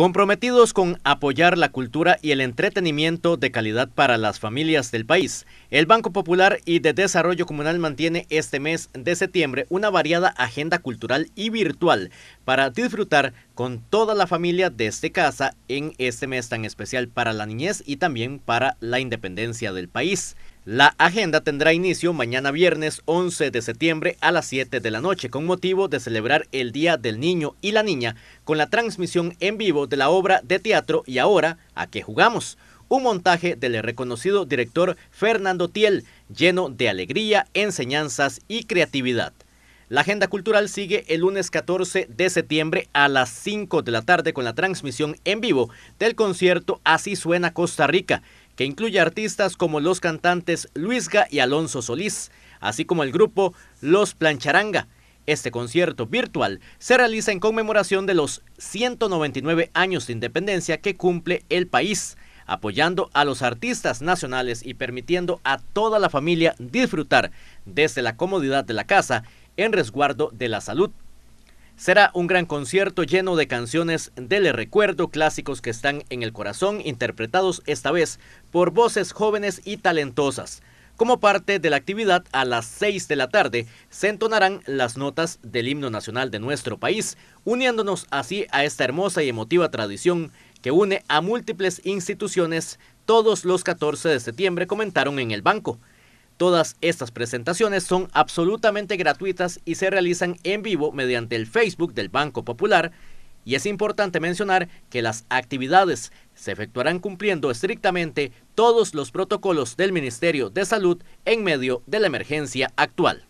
Comprometidos con apoyar la cultura y el entretenimiento de calidad para las familias del país, el Banco Popular y de Desarrollo Comunal mantiene este mes de septiembre una variada agenda cultural y virtual para disfrutar con toda la familia desde casa en este mes tan especial para la niñez y también para la independencia del país. La agenda tendrá inicio mañana viernes 11 de septiembre a las 7 de la noche con motivo de celebrar el Día del Niño y la Niña con la transmisión en vivo de la obra de teatro Y ahora, ¿a qué jugamos? Un montaje del reconocido director Fernando Tiel, lleno de alegría, enseñanzas y creatividad. La agenda cultural sigue el lunes 14 de septiembre a las 5 de la tarde con la transmisión en vivo del concierto Así suena Costa Rica, que incluye artistas como los cantantes Luisga y Alonso Solís, así como el grupo Los Plancharanga. Este concierto virtual se realiza en conmemoración de los 199 años de independencia que cumple el país, apoyando a los artistas nacionales y permitiendo a toda la familia disfrutar desde la comodidad de la casa en resguardo de la salud Será un gran concierto lleno de canciones del recuerdo, clásicos que están en el corazón, interpretados esta vez por voces jóvenes y talentosas. Como parte de la actividad, a las 6 de la tarde se entonarán las notas del himno nacional de nuestro país, uniéndonos así a esta hermosa y emotiva tradición que une a múltiples instituciones todos los 14 de septiembre, comentaron en el banco. Todas estas presentaciones son absolutamente gratuitas y se realizan en vivo mediante el Facebook del Banco Popular y es importante mencionar que las actividades se efectuarán cumpliendo estrictamente todos los protocolos del Ministerio de Salud en medio de la emergencia actual.